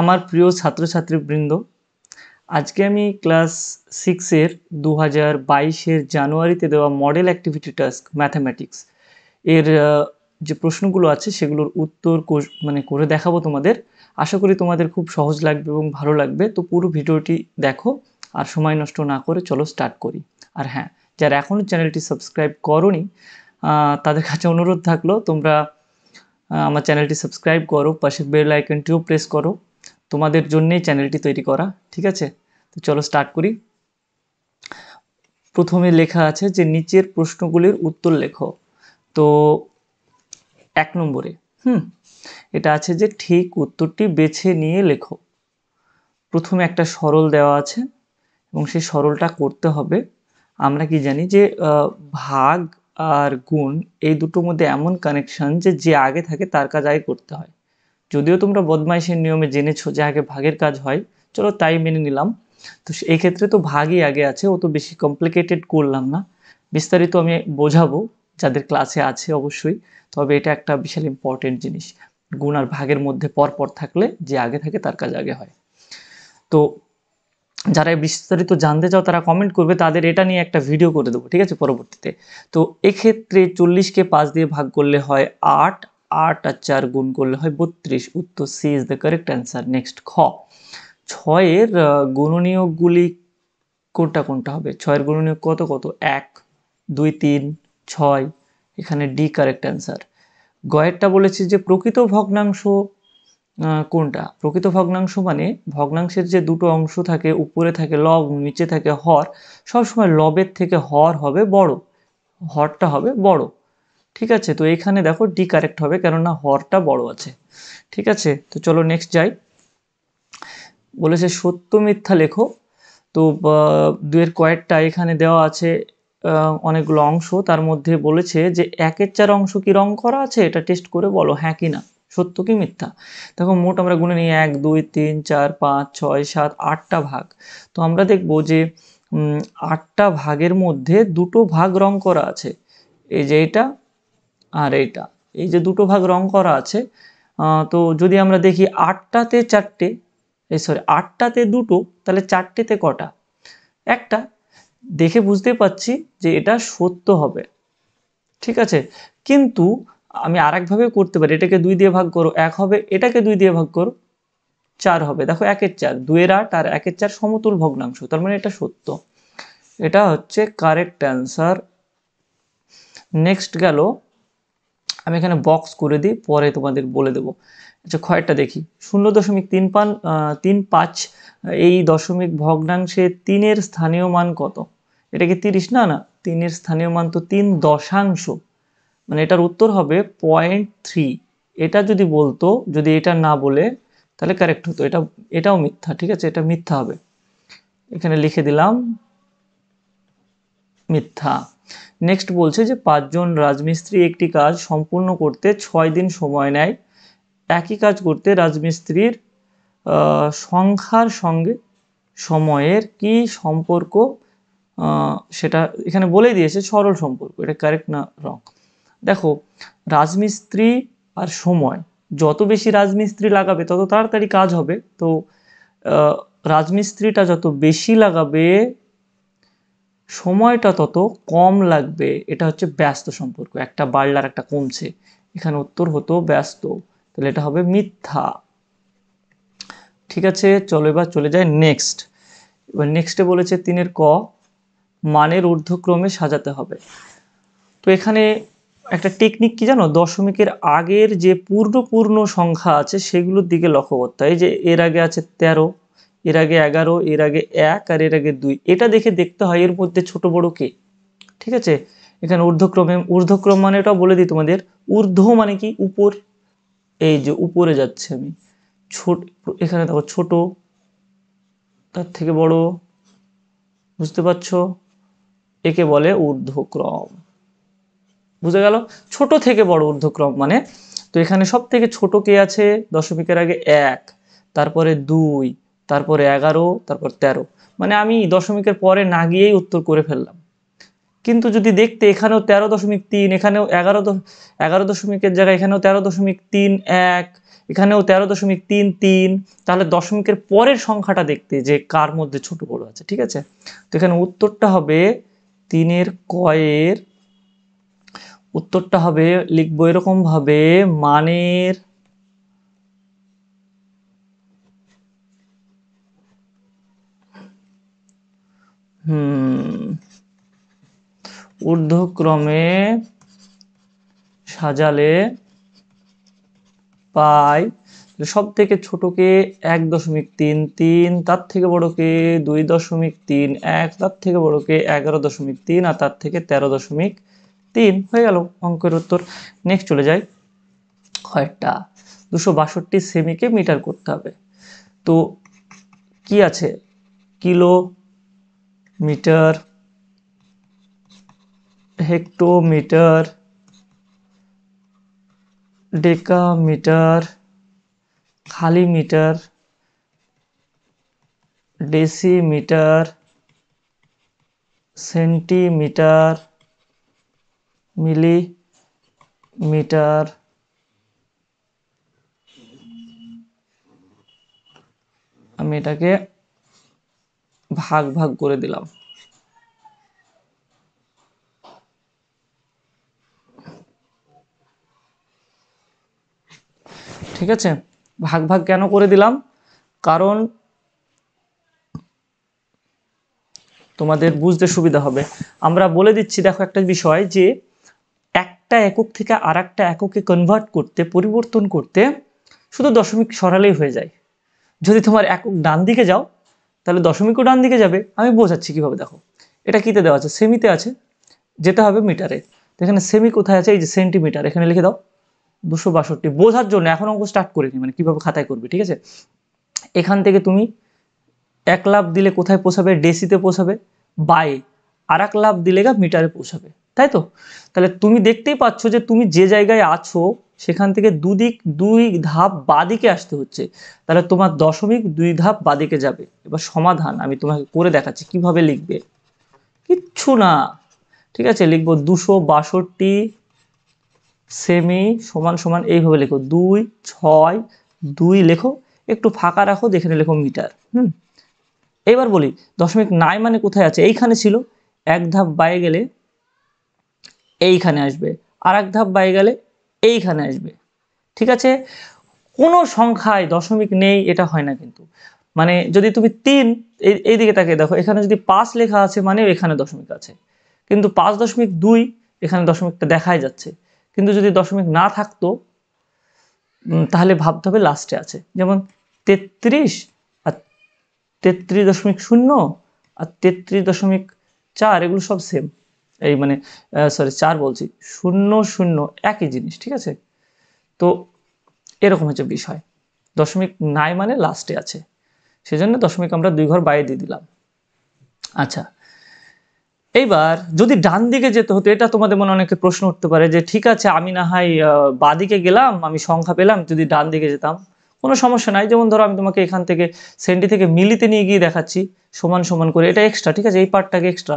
আমার প্রিয় ছাত্রছাত্রীবৃন্দ আজকে আমি ক্লাস সিক্সের দু হাজার বাইশের জানুয়ারিতে দেওয়া মডেল অ্যাক্টিভিটি টাস্ক ম্যাথামেটিক্স এর যে প্রশ্নগুলো আছে সেগুলোর উত্তর মানে করে দেখাবো তোমাদের আশা করি তোমাদের খুব সহজ লাগবে এবং ভালো লাগবে তো পুরো ভিডিওটি দেখো আর সময় নষ্ট না করে চলো স্টার্ট করি আর হ্যাঁ যারা এখনও চ্যানেলটি সাবস্ক্রাইব করনি তাদের কাছে অনুরোধ থাকলো তোমরা আমার চ্যানেলটি সাবস্ক্রাইব করো পাশে বেল আইকনটিও প্রেস করো তোমাদের জন্যেই চ্যানেলটি তৈরি করা ঠিক আছে তো চলো স্টার্ট করি প্রথমে লেখা আছে যে নিচের প্রশ্নগুলির উত্তর লেখো তো এক নম্বরে হুম এটা আছে যে ঠিক উত্তরটি বেছে নিয়ে লেখো প্রথমে একটা সরল দেওয়া আছে এবং সেই সরলটা করতে হবে আমরা কি জানি যে ভাগ আর গুণ এই দুটোর মধ্যে এমন কানেকশন যে যে আগে থাকে তার কাজ আগে করতে হয় যদিও তোমরা বদমাইশের নিয়মে জেনেছো যে আগে ভাগের কাজ হয় চলো তাই মেনে নিলাম তো এই ক্ষেত্রে তো ভাগই আগে আছে ও তো বেশি কমপ্লিকেটেড করলাম না বিস্তারিত আমি বোঝাবো যাদের ক্লাসে আছে অবশ্যই তবে এটা একটা বিশাল ইম্পর্টেন্ট জিনিস গুণ আর ভাগের মধ্যে পরপর থাকলে যে আগে থাকে তার কাজ আগে হয় তো যারা বিস্তারিত জানতে চাও তারা কমেন্ট করবে তাদের এটা নিয়ে একটা ভিডিও করে দেবো ঠিক আছে পরবর্তীতে তো এক্ষেত্রে চল্লিশকে পাঁচ দিয়ে ভাগ করলে হয় আট আট আর চার গুণ করলে হয় বত্রিশ উত্তর C is the correct answer next খ ছয়ের গুণনীয়কগুলি কোনটা কোনটা হবে ছয়ের গুণনীয়ক কত কত এক দুই তিন ছয় এখানে ডি কারেক্ট অ্যান্সার গয়েরটা বলেছে যে প্রকৃত ভগ্নাংশ কোনটা প্রকৃত ভগ্নাংশ মানে ভগ্নাংশের যে দুটো অংশ থাকে উপরে থাকে লব নিচে থাকে হর সবসময় লবের থেকে হর হবে বড় হরটা হবে বড় ঠিক আছে তো এখানে দেখো ডি কারেক্ট হবে কেননা হরটা বড় আছে ঠিক আছে তো চলো নেক্সট যাই বলেছে সত্য মিথ্যা লেখো তো দুয়ের কয়েকটা এখানে দেওয়া আছে অনেকগুলো অংশ তার মধ্যে বলেছে যে একের চার অংশ কি রং করা আছে এটা টেস্ট করে বলো হ্যাঁ কি না সত্য কি মিথ্যা দেখো মোট আমরা গুনে নিই এক দুই তিন চার পাঁচ ছয় সাত আটটা ভাগ তো আমরা দেখব যে আটটা ভাগের মধ্যে দুটো ভাগ রং করা আছে এই যে এটা আর এইটা এই যে দুটো ভাগ রং করা আছে তো যদি আমরা দেখি আটটাতে চারটে এই সরি আটটাতে দুটো তাহলে চারটেতে কটা একটা দেখে বুঝতে পাচ্ছি যে এটা সত্য হবে ঠিক আছে কিন্তু আমি আরেকভাবে করতে পারি এটাকে দুই দিয়ে ভাগ করো এক হবে এটাকে দুই দিয়ে ভাগ করো চার হবে দেখো একের চার দুয়ের আট আর একের চার সমতুল ভগ্নাংশ তার মানে এটা সত্য এটা হচ্ছে কারেক্ট অ্যান্সার নেক্সট গেল আমি এখানে বক্স করে দিই পরে তোমাদের বলে দেবো আচ্ছা কয়েকটা দেখি শূন্য দশমিক তিন পান তিন পাঁচ এই দশমিক ভগ্নাংশে তিনের স্থানীয় মান কত এটা কি তিরিশ না না তিনের স্থানীয় মান তো তিন দশাংশ মানে এটার উত্তর হবে পয়েন্ট থ্রি এটা যদি বলতো যদি এটা না বলে তাহলে কারেক্ট হতো এটা এটাও মিথ্যা ঠিক আছে এটা মিথ্যা হবে এখানে লিখে দিলাম মিথ্যা নেক্সট বলছে যে পাঁচজন রাজমিস্ত্রি একটি কাজ সম্পূর্ণ করতে ছয় দিন সময় নেয় একই কাজ করতে রাজমিস্ত্রির সংখ্যার সঙ্গে সময়ের কি সম্পর্ক সেটা এখানে বলে দিয়েছে সরল সম্পর্ক এটা কারেক্ট না রং দেখো রাজমিস্ত্রি আর সময় যত বেশি রাজমিস্ত্রি লাগাবে তত তাড়াতাড়ি কাজ হবে তো রাজমিস্ত্রিটা যত বেশি লাগাবে সময়টা তত কম লাগবে এটা হচ্ছে ব্যস্ত সম্পর্ক একটা আর একটা কমছে এখানে উত্তর হতো ব্যস্ত তাহলে এটা হবে মিথ্যা ঠিক আছে চলো এবার চলে যায় নেক্সট এবার নেক্সটে বলেছে তিনের ক মানের ঊর্ধ্বক্রমে সাজাতে হবে তো এখানে একটা টেকনিক কি জানো দশমিকের আগের যে পূর্ণপূর্ণ সংখ্যা আছে সেগুলোর দিকে লক্ষ্য করতে হয় যে এর আগে আছে তেরো এর আগে এগারো এর আগে এক আর এর আগে দুই এটা দেখে দেখতে হয় এর মধ্যে ছোট বড় কে ঠিক আছে এখানে ঊর্ধ্বক্রমে ঊর্ধ্বক্রম মানে এটা বলে দিই তোমাদের ঊর্ধ্ব মানে কি উপর এই যে উপরে যাচ্ছে আমি ছোট এখানে দেখো ছোট তার থেকে বড় বুঝতে পারছো একে বলে ঊর্ধ্বক্রম বুঝে গেল ছোট থেকে বড় ঊর্ধ্বক্রম মানে তো এখানে সব থেকে ছোট কে আছে দশমিকের আগে এক তারপরে দুই তারপরে এগারো তারপর ১৩ মানে আমি দশমিকের পরে না গিয়েই উত্তর করে ফেললাম কিন্তু যদি দেখতে এখানেও তেরো দশমিক তিন এখানেও এগারো এগারো দশমিকের জায়গায় এখানেও তেরো দশমিক তিন এক এখানেও তেরো দশমিক তিন তিন তাহলে দশমিকের পরের সংখ্যাটা দেখতে যে কার মধ্যে ছোট বড় আছে ঠিক আছে তো এখানে উত্তরটা হবে তিনের কয়ের উত্তরটা হবে লিখবো এরকমভাবে মানের হুম ঊর্ধ্বক্রমে সাজালে পাই সব থেকে ছোটকে এক দশমিক তিন তিন তার থেকে বড়কে দুই দশমিক তিন এক তার থেকে বড়কে এগারো দশমিক তিন আর তার থেকে তেরো দশমিক তিন হয়ে গেল অঙ্কের উত্তর নেক্সট চলে যাই কয়েকটা দুশো বাষট্টি সেমিকে মিটার করতে হবে তো কি আছে কিলো मीटर हेक्टोमीटर डेकामीटर खाली मीटर डेसीमीटर सेंटीमीटर मिलीमीटर আমি এটাকে ভাগ ভাগ করে দিলাম ঠিক আছে ভাগ ভাগ কেন করে দিলাম কারণ তোমাদের বুঝতে সুবিধা হবে আমরা বলে দিচ্ছি দেখো একটা বিষয় যে একটা একক থেকে আর একটা এককে কনভার্ট করতে পরিবর্তন করতে শুধু দশমিক সরালেই হয়ে যায় যদি তোমার একক ডান দিকে যাও তাহলে দশমিকও ডান দিকে যাবে আমি বোঝাচ্ছি কীভাবে দেখো এটা কীতে দেওয়া আছে সেমিতে আছে যেতে হবে মিটারে তো এখানে সেমি কোথায় আছে এই যে সেন্টিমিটার এখানে লিখে দাও দুশো বাষট্টি বোঝার জন্য এখন অঙ্ক স্টার্ট করিনি মানে কীভাবে খাতায় করবে ঠিক আছে এখান থেকে তুমি এক লাভ দিলে কোথায় পোষাবে ডেসিতে পোষাবে বাই আর এক লাভ দিলে গা মিটারে পোষাবে তাই তো তাহলে তুমি দেখতেই পাচ্ছ যে তুমি যে জায়গায় আছো সেখান থেকে দুদিক দুই ধাপ বাদিকে আসতে হচ্ছে তাহলে তোমার দশমিক দুই ধাপ বাদিকে যাবে এবার সমাধান আমি তোমাকে করে দেখাচ্ছি কিভাবে লিখবে কিচ্ছু না ঠিক আছে লিখবো দুশো বাষট্টি সেমি সমান সমান এইভাবে লেখো দুই ছয় দুই লেখো একটু ফাঁকা রাখো দেখে লেখো মিটার হুম এবার বলি দশমিক নাই মানে কোথায় আছে এইখানে ছিল এক ধাপ বাইরে গেলে এইখানে আসবে আর এক ধাপ বাইরে গেলে এইখানে আসবে ঠিক আছে কোনো সংখ্যায় দশমিক নেই এটা হয় না কিন্তু মানে যদি তুমি তিন এই এইদিকে তাকে দেখো এখানে যদি পাঁচ লেখা আছে মানে এখানে দশমিক আছে কিন্তু পাঁচ দশমিক দুই এখানে দশমিকটা দেখাই যাচ্ছে কিন্তু যদি দশমিক না থাকতো তাহলে ভাবতে হবে লাস্টে আছে যেমন তেত্রিশ আর তেত্রিশ দশমিক শূন্য আর তেত্রিশ দশমিক চার এগুলো সব সেম এই মানে সরি চার বলছি শূন্য শূন্য একই জিনিস ঠিক আছে তো এরকম হচ্ছে বিষয় দশমিক নাই মানে লাস্টে আছে সেজন্য দশমিক আমরা দুই ঘর বাইরে দিয়ে দিলাম আচ্ছা এইবার যদি ডান দিকে যেতে হতো এটা তোমাদের মনে অনেকে প্রশ্ন উঠতে পারে যে ঠিক আছে আমি না হয় বাদিকে গেলাম আমি সংখ্যা পেলাম যদি ডান দিকে যেতাম কোনো সমস্যা নাই যেমন ধরো আমি তোমাকে এখান থেকে সেন্টি থেকে মিলিতে নিয়ে গিয়ে দেখাচ্ছি সমান সমান করে এটা এক্সট্রা ঠিক আছে এই পার্টটাকে এক্সট্রা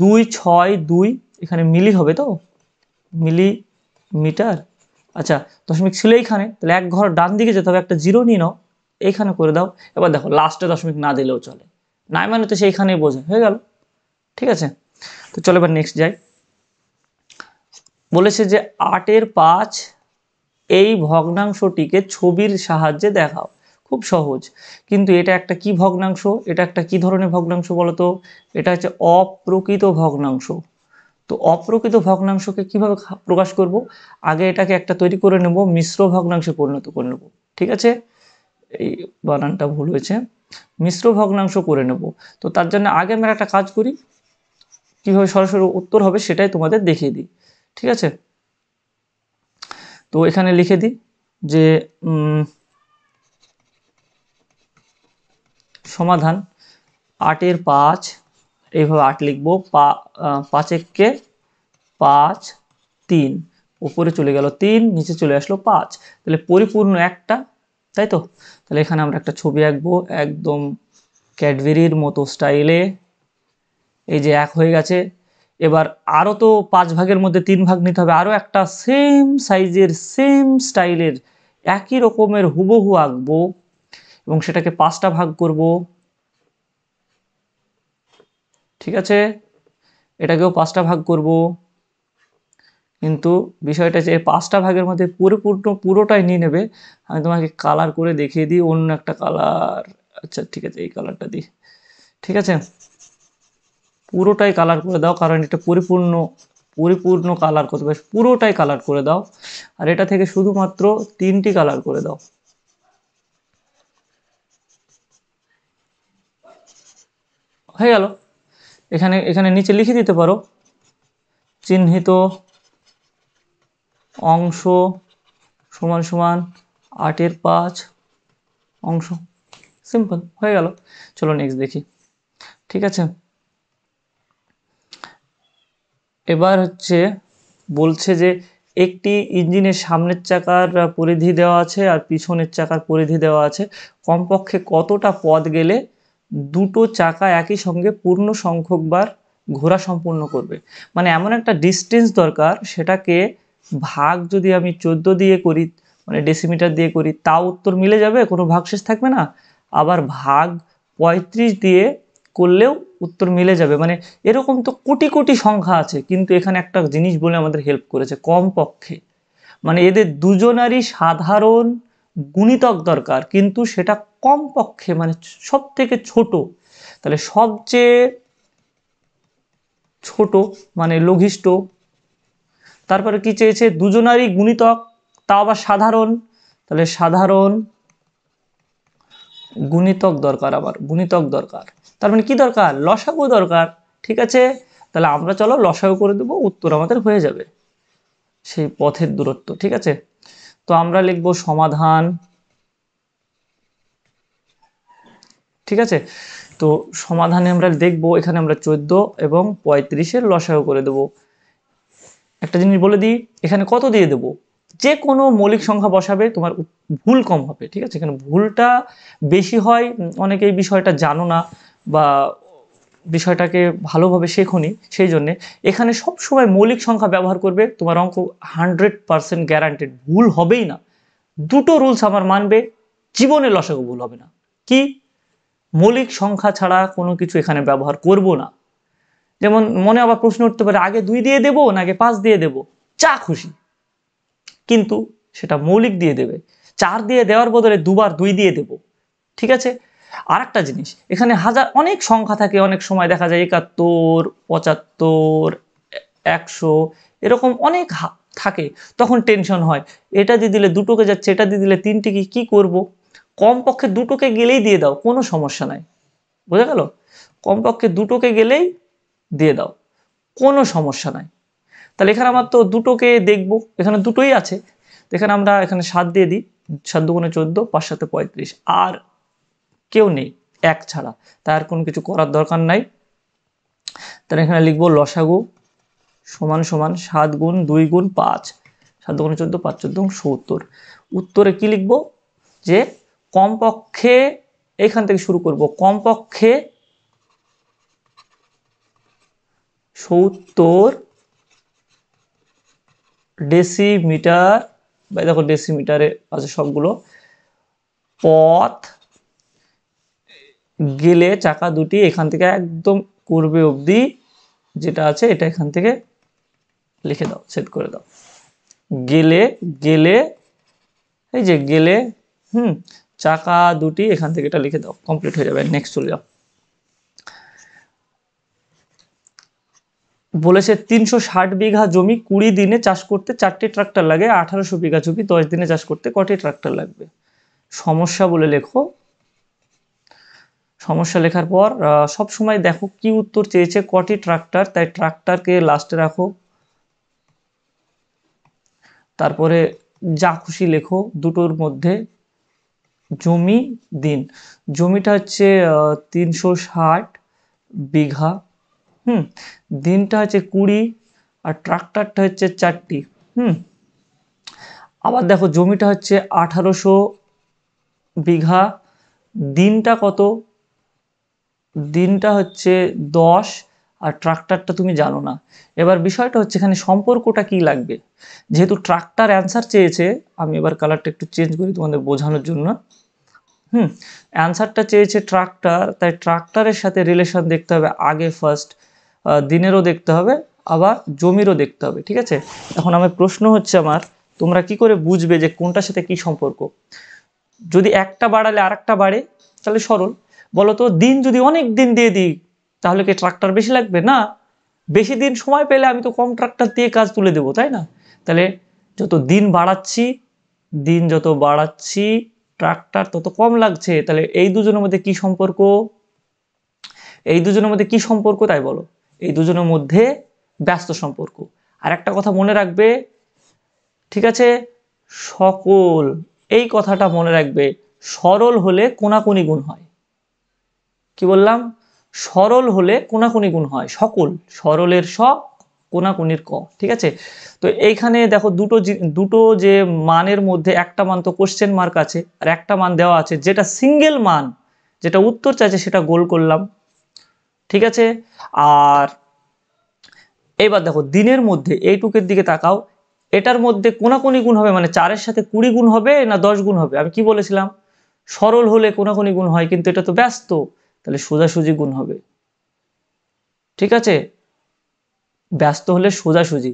দুই ছয় দুই এখানে মিলি হবে তো মিলি মিটার আচ্ছা দশমিক ছিল এইখানে তাহলে এক ঘর ডান দিকে যেতে হবে একটা জিরো নিয়ে নাও এইখানে করে দাও এবার দেখো লাস্টে দশমিক না দিলেও চলে নাই মানে তো সেইখানেই বোঝে হয়ে গেল ঠিক আছে তো চলো এবার নেক্সট যাই বলেছে যে আটের পাঁচ এই ভগ্নাংশটিকে ছবির সাহায্যে দেখাও খুব সহজ কিন্তু এটা একটা কি ভগ্নাংশ এটা একটা কি ধরনের ভগ্নাংশ বলতো এটা হচ্ছে অপ্রকৃত ভগ্নাংশ তো অপ্রকৃত ভগ্নাংশকে কিভাবে প্রকাশ করব আগে এটাকে একটা তৈরি করে নেব মিশ্র ভগ্নাংশে পরিণত করে নেব ঠিক আছে এই বানানটা ভুল হয়েছে মিশ্র ভগ্নাংশ করে নেব তো তার জন্য আগে আমরা একটা কাজ করি কীভাবে সরাসরি উত্তর হবে সেটাই তোমাদের দেখিয়ে দিই ঠিক আছে তো এখানে লিখে দিই যে সমাধান আটের পাঁচ এইভাবে আট লিখবো পা পাঁচ এককে পাঁচ তিন উপরে চলে গেল তিন নিচে চলে আসলো পাঁচ তাহলে পরিপূর্ণ একটা তাই তো তাহলে এখানে আমরা একটা ছবি আঁকবো একদম ক্যাডবেরির মতো স্টাইলে এই যে এক হয়ে গেছে এবার আরও তো পাঁচ ভাগের মধ্যে তিন ভাগ নিতে হবে আরও একটা সেম সাইজের সেম স্টাইলের একই রকমের হুবহু আঁকবো এবং সেটাকে পাঁচটা ভাগ করব ঠিক আছে এটাকেও পাঁচটা ভাগ করব কিন্তু বিষয়টা যে পাঁচটা ভাগের মধ্যে পরিপূর্ণ পুরোটাই নিয়ে নেবে আমি তোমাকে কালার করে দেখিয়ে দিই অন্য একটা কালার আচ্ছা ঠিক আছে এই কালারটা দিই ঠিক আছে পুরোটাই কালার করে দাও কারণ এটা পরিপূর্ণ পরিপূর্ণ কালার করতে পারে পুরোটাই কালার করে দাও আর এটা থেকে শুধুমাত্র তিনটি কালার করে দাও হয়ে গেল এখানে এখানে নিচে লিখে দিতে পারো চিহ্নিত অংশ সমান সমান আটের পাঁচ অংশ সিম্পল হয়ে গেল চলো নেক্সট দেখি ঠিক আছে এবার হচ্ছে বলছে যে একটি ইঞ্জিনের সামনের চাকার পরিধি দেওয়া আছে আর পিছনের চাকার পরিধি দেওয়া আছে কমপক্ষে কতটা পথ গেলে দুটো চাকা একই সঙ্গে পূর্ণ সংখ্যকবার ঘোরা সম্পূর্ণ করবে মানে এমন একটা ডিস্টেন্স দরকার সেটাকে ভাগ যদি আমি চোদ্দ দিয়ে করি মানে ডেসিমিটার দিয়ে করি তাও উত্তর মিলে যাবে কোনো ভাগশেষ থাকবে না আবার ভাগ পঁয়ত্রিশ দিয়ে করলেও উত্তর মিলে যাবে মানে এরকম তো কোটি কোটি সংখ্যা আছে কিন্তু এখানে একটা জিনিস বলে আমাদের হেল্প করেছে কম পক্ষে মানে এদের দুজনারই সাধারণ গুণিতক দরকার কিন্তু সেটা কমপক্ষে মানে সব থেকে ছোট তাহলে সবচেয়ে ছোট মানে লঘিষ্ট তারপরে কি চেয়েছে দুজনারই গুণিতক তা আবার সাধারণ তাহলে সাধারণ গুণিতক দরকার আবার গুণিতক দরকার তার মানে কী দরকার লসাগু দরকার ঠিক আছে তাহলে আমরা চলো লসাগু করে দেবো উত্তর আমাদের হয়ে যাবে সেই পথের দূরত্ব ঠিক আছে তো আমরা লিখব সমাধান ঠিক আছে তো সমাধানে আমরা দেখব এখানে আমরা চোদ্দো এবং পঁয়ত্রিশের লসায়ও করে দেব একটা জিনিস বলে দিই এখানে কত দিয়ে দেব যে কোনো মৌলিক সংখ্যা বসাবে তোমার ভুল কম হবে ঠিক আছে এখানে ভুলটা বেশি হয় অনেকে এই বিষয়টা জানো না বা বিষয়টাকে ভালোভাবে শেখনি সেই জন্যে এখানে সব সময় মৌলিক সংখ্যা ব্যবহার করবে তোমার অঙ্ক হান্ড্রেড পারসেন্ট গ্যারান্টেড ভুল হবেই না দুটো রুলস আমার মানবে জীবনে লসাগু ভুল হবে না কি মৌলিক সংখ্যা ছাড়া কোনো কিছু এখানে ব্যবহার করব না যেমন মনে আবার প্রশ্ন উঠতে পারে আগে দুই দিয়ে দেবো না আগে পাঁচ দিয়ে দেব চা খুশি কিন্তু সেটা মৌলিক দিয়ে দেবে চার দিয়ে দেওয়ার বদলে দুবার দুই দিয়ে দেব ঠিক আছে আর একটা জিনিস এখানে হাজার অনেক সংখ্যা থাকে অনেক সময় দেখা যায় একাত্তর পঁচাত্তর একশো এরকম অনেক থাকে তখন টেনশন হয় এটা দিয়ে দিলে দুটোকে যাচ্ছে এটা দিয়ে দিলে তিনটে কি কী করবো কমপক্ষে দুটোকে গেলেই দিয়ে দাও কোনো সমস্যা নাই বোঝা গেল কমপক্ষে দুটোকে গেলেই দিয়ে দাও কোনো সমস্যা নাই তাহলে এখানে আমার তো দুটোকে দেখব এখানে দুটোই আছে এখানে আমরা এখানে সাত দিয়ে দিই সাত দুগুণে চোদ্দ পাঁচ সাথে পঁয়ত্রিশ আর কেউ নেই এক ছাড়া তার কোনো কিছু করার দরকার নাই তাহলে এখানে লিখবো লসাগু সমান সমান সাত গুণ দুই গুণ পাঁচ সাত দুগুণে চোদ্দ পাঁচ চোদ্দ সত্তর উত্তরে কি লিখবো যে কমপক্ষে এখান থেকে শুরু করব কমপক্ষে সত্তর ডেসিমিটার বা দেখো ডেসিমিটারে আছে সবগুলো পথ গেলে চাকা দুটি এখান থেকে একদম করবে অবধি যেটা আছে এটা এখান থেকে লিখে দাও সেট করে দাও গেলে গেলে এই যে গেলে হুম চাকা দুটি এখান থেকে এটা লিখে দাও কমপ্লিট হয়ে যাবে নেক্সট চলে যাও বলেছে তিনশো ষাট বিঘা জমি কুড়ি দিনে চাষ করতে চারটি ট্রাক্টর লাগে আঠারোশো বিঘা জমি দশ দিনে চাষ করতে কটি ট্রাক্টর লাগবে সমস্যা বলে লেখো সমস্যা লেখার পর সব সময় দেখো কি উত্তর চেয়েছে কটি ট্রাক্টর তাই ট্রাক্টারকে লাস্টে রাখো তারপরে যা খুশি লেখো দুটোর মধ্যে জমি দিন জমিটা হচ্ছে তিনশো ষাট বিঘা হুম দিনটা হচ্ছে কুড়ি আর ট্রাক্টরটা হচ্ছে চারটি হুম আবার দেখো জমিটা হচ্ছে আঠারোশো বিঘা দিনটা কত দিনটা হচ্ছে দশ আর ট্রাক্টরটা তুমি জানো না এবার বিষয়টা হচ্ছে এখানে সম্পর্কটা কি লাগবে যেহেতু ট্রাক্টর অ্যান্সার চেয়েছে আমি এবার কালারটা একটু চেঞ্জ করি তোমাদের বোঝানোর জন্য হুম অ্যান্সারটা চেয়েছে ট্রাক্টর তাই ট্রাক্টরের সাথে রিলেশন দেখতে হবে আগে ফার্স্ট দিনেরও দেখতে হবে আবার জমিরও দেখতে হবে ঠিক আছে এখন আমার প্রশ্ন হচ্ছে আমার তোমরা কি করে বুঝবে যে কোনটার সাথে কি সম্পর্ক যদি একটা বাড়ালে আর একটা বাড়ে তাহলে সরল বলো তো দিন যদি অনেক দিন দিয়ে দিই তাহলে কি ট্রাক্টর বেশি লাগবে না বেশি দিন সময় পেলে আমি তো কম ট্রাক্টর দিয়ে কাজ তুলে দেবো তাই না তাহলে যত দিন বাড়াচ্ছি দিন যত বাড়াচ্ছি ট্রাকটার তত কম লাগছে তাহলে এই দুজনের মধ্যে কি সম্পর্ক এই দুজনের মধ্যে কি সম্পর্ক তাই বলো এই দুজনের মধ্যে ব্যস্ত সম্পর্ক আর একটা কথা মনে রাখবে ঠিক আছে সকল এই কথাটা মনে রাখবে সরল হলে কোনাকুনি গুণ হয় কি বললাম সরল হলে কোনাকুনি গুণ হয় সকল সরলের সব কোনাকুনির ক ঠিক আছে তো এইখানে দেখো দুটো দুটো যে মানের মধ্যে একটা মান তো কোশ্চেন মার্ক আছে আর একটা মান দেওয়া আছে যেটা সিঙ্গেল মান যেটা উত্তর চাইছে সেটা গোল করলাম ঠিক আছে আর এবার দেখো দিনের মধ্যে এইটুকের দিকে তাকাও এটার মধ্যে কোনাকুনি গুণ হবে মানে চারের সাথে কুড়ি গুণ হবে না দশ গুণ হবে আমি কি বলেছিলাম সরল হলে কোনাকুনি গুণ হয় কিন্তু এটা তো ব্যস্ত তাহলে সোজাসুজি গুণ হবে ঠিক আছে ব্যস্ত হলে সোজাসুজি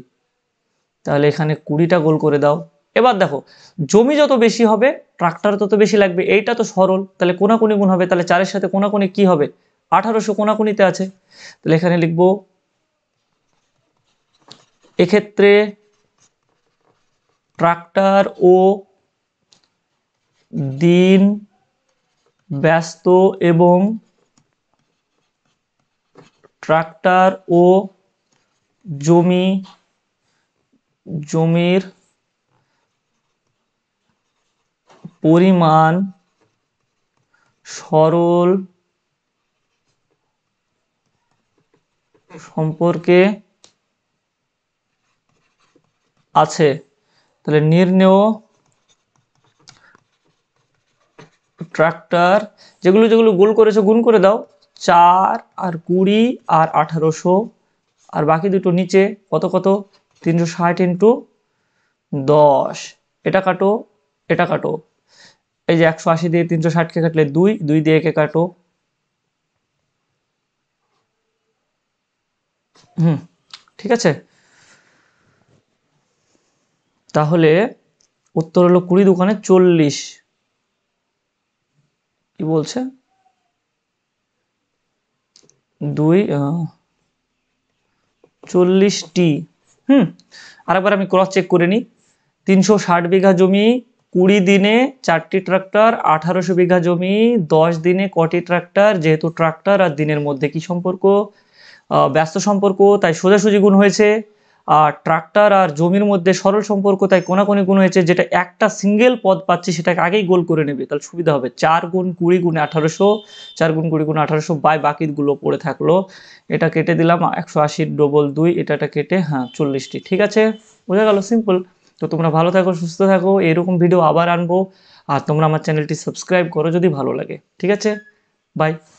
তাহলে এখানে কুড়িটা গোল করে দাও এবার দেখো জমি যত বেশি হবে ট্রাক্টর তত বেশি লাগবে এইটা তো সরল তাহলে কোনাকুনি গুণ হবে তাহলে চারের সাথে কোনাকুনি কি হবে আঠারোশো কোনাকুনিতে আছে তাহলে এখানে লিখব এক্ষেত্রে ট্রাক্টর ও দিন ব্যস্ত এবং ট্রাক্টর ও জমি জমির পরিমাণ সরল সম্পর্কে আছে তাহলে নির্ণেয় ট্রাক্টর যেগুলো যেগুলো গোল করেছে গুণ করে দাও চার আর কুড়ি আর আঠারোশো আর বাকি দুটো নিচে কত কত তিনশো ষাট ইন্টু দশ এটা কাটো এটা কাটো এই যে একশো আশি দিয়ে তিনশো ষাটকে কাটলে দুই দুই দিয়ে একে কাটো হুম ঠিক আছে তাহলে উত্তর হলো কুড়ি দোকানে চল্লিশ কি বলছে দুই চল্লিশটি হুম আরেকবার আমি ক্রস চেক করে নিই তিনশো ষাট বিঘা জমি কুড়ি দিনে চারটি ট্রাক্টর আঠারোশো বিঘা জমি দশ দিনে কটি ট্রাক্টর যেহেতু ট্রাক্টর আর দিনের মধ্যে কি সম্পর্ক ব্যস্ত সম্পর্ক তাই সোজাসুজি গুণ হয়েছে আর ট্রাক্টর আর জমির মধ্যে সরল সম্পর্ক তাই কোনাকোনি গুণ হয়েছে যেটা একটা সিঙ্গেল পদ পাচ্ছে সেটাকে আগেই গোল করে নেবে তাহলে সুবিধা হবে চার গুণ কুড়ি গুণে আঠারোশো চার গুণ কুড়ি গুণ আঠারোশো বাই বাকিগুলো পড়ে থাকলো এটা কেটে দিলাম একশো আশির ডবল দুই এটাটা কেটে হ্যাঁ চল্লিশটি ঠিক আছে বোঝা গেল সিম্পল তো তোমরা ভালো থাকো সুস্থ থাকো এরকম ভিডিও আবার আনবো আর তোমরা আমার চ্যানেলটি সাবস্ক্রাইব করো যদি ভালো লাগে ঠিক আছে বাই